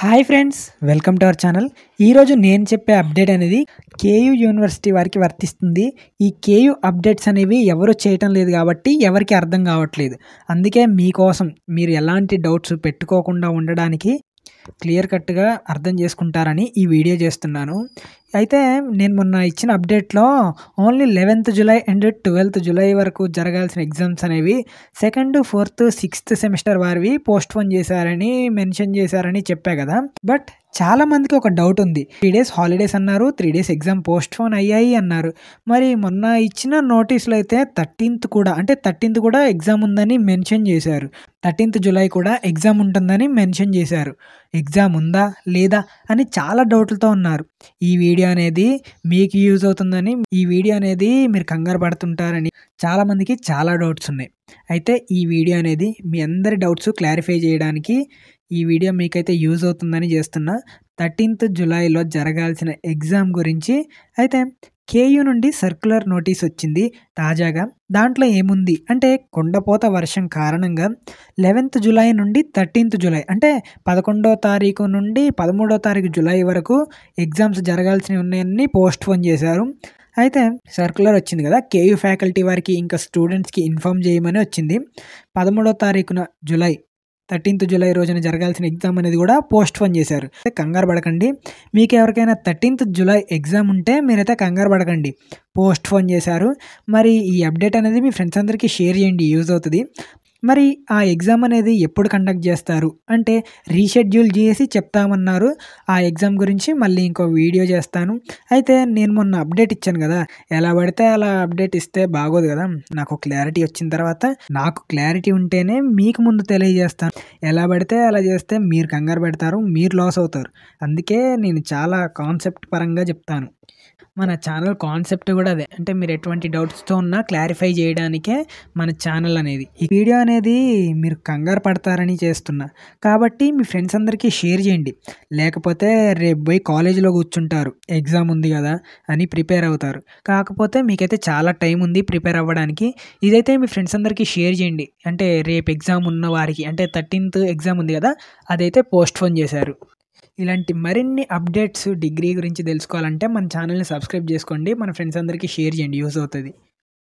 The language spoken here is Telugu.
hi friends welcome to our channel ఈరోజు నేను చెప్పే అప్డేట్ అనేది కేయూ యూనివర్సిటీ వారికి వర్తిస్తుంది ఈ కేయూ అప్డేట్స్ అనేవి ఎవరు చేయటం లేదు కాబట్టి ఎవరికి అర్థం కావట్లేదు అందుకే మీకోసం మీరు ఎలాంటి డౌట్స్ పెట్టుకోకుండా ఉండడానికి క్లియర్ కట్గా అర్థం చేసుకుంటారని ఈ వీడియో చేస్తున్నాను అయితే నేను మొన్న ఇచ్చిన అప్డేట్లో only eleventh July and twelfth July వరకు జరగాల్సిన ఎగ్జామ్స్ అనేవి సెకండ్ ఫోర్త్ సిక్స్త్ సెమిస్టర్ వారివి పోస్ట్ పోన్ చేశారని మెన్షన్ చేశారని చెప్పా కదా బట్ చాలా మందికి ఒక డౌట్ ఉంది త్రీ డేస్ హాలిడేస్ అన్నారు three days exam postpone అయ్యాయి అన్నారు మరి మొన్న ఇచ్చిన నోటీసులు అయితే థర్టీన్త్ కూడా అంటే థర్టీన్త్ కూడా ఎగ్జామ్ ఉందని మెన్షన్ చేశారు థర్టీన్త్ జూలై కూడా ఎగ్జామ్ ఉంటుందని మెన్షన్ చేశారు ఎగ్జామ్ ఉందా లేదా అని చాలా డౌట్లతో ఉన్నారు ఈ వీడియో అనేది మీకు యూజ్ అవుతుందని ఈ వీడియో అనేది మీరు కంగారు పడుతుంటారని చాలామందికి చాలా డౌట్స్ ఉన్నాయి అయితే ఈ వీడియో అనేది మీ అందరి డౌట్స్ క్లారిఫై చేయడానికి ఈ వీడియో మీకైతే యూజ్ అవుతుందని చేస్తున్న థర్టీన్త్ జులైలో జరగాల్సిన ఎగ్జామ్ గురించి అయితే కేయూ నుండి సర్క్యులర్ నోటీస్ వచ్చింది తాజాగా దాంట్లో ఏముంది అంటే కొండపోత వర్షం కారణంగా లెవెన్త్ జులై నుండి థర్టీన్త్ జులై అంటే పదకొండో తారీఖు నుండి పదమూడో తారీఖు జులై వరకు ఎగ్జామ్స్ జరగాల్సినవి ఉన్నాయని పోస్ట్ పోన్ చేశారు అయితే సర్క్యులర్ వచ్చింది కదా కేయూ ఫ్యాకల్టీ వారికి ఇంకా స్టూడెంట్స్కి ఇన్ఫామ్ చేయమని వచ్చింది పదమూడో తారీఖున జులై థర్టీన్త్ జూలై రోజున జరగాల్సిన ఎగ్జామ్ అనేది కూడా పోస్ట్ పోన్ చేశారు కంగారు పడకండి మీకు ఎవరికైనా థర్టీన్త్ జూలై ఎగ్జామ్ ఉంటే మీరైతే కంగారు పడకండి పోస్ట్ పోన్ చేశారు మరి ఈ అప్డేట్ అనేది మీ ఫ్రెండ్స్ అందరికీ షేర్ చేయండి యూజ్ అవుతుంది మరి ఆ ఎగ్జామ్ అనేది ఎప్పుడు కండక్ట్ చేస్తారు అంటే రీషెడ్యూల్ చేసి చెప్తామన్నారు ఆ ఎగ్జామ్ గురించి మళ్ళీ ఇంకో వీడియో చేస్తాను అయితే నేను మొన్న అప్డేట్ ఇచ్చాను కదా ఎలా పడితే అలా అప్డేట్ ఇస్తే బాగోదు కదా నాకు క్లారిటీ వచ్చిన తర్వాత నాకు క్లారిటీ ఉంటేనే మీకు ముందు తెలియజేస్తాను ఎలా పడితే అలా చేస్తే మీరు కంగారు పెడతారు మీరు లాస్ అవుతారు అందుకే నేను చాలా కాన్సెప్ట్ పరంగా చెప్తాను మన ఛానల్ కాన్సెప్ట్ కూడా అదే అంటే మీరు ఎటువంటి డౌట్స్తో ఉన్నా క్లారిఫై చేయడానికే మన ఛానల్ అనేది ఈ వీడియో అనేది మీరు కంగారు పడతారని చేస్తున్నా కాబట్టి మీ ఫ్రెండ్స్ అందరికీ షేర్ చేయండి లేకపోతే రేపు పోయి కాలేజీలో కూర్చుంటారు ఎగ్జామ్ ఉంది కదా అని ప్రిపేర్ అవుతారు కాకపోతే మీకైతే చాలా టైం ఉంది ప్రిపేర్ అవ్వడానికి ఇదైతే మీ ఫ్రెండ్స్ అందరికీ షేర్ చేయండి అంటే రేపు ఎగ్జామ్ ఉన్న వారికి అంటే థర్టీన్త్ ఎగ్జామ్ ఉంది కదా అదైతే పోస్ట్ పోన్ చేశారు ఇలాంటి మరిన్ని అప్డేట్స్ డిగ్రీ గురించి తెలుసుకోవాలంటే మన ఛానల్ని సబ్స్క్రైబ్ చేసుకోండి మన ఫ్రెండ్స్ అందరికీ షేర్ చేయండి యూజ్ అవుతుంది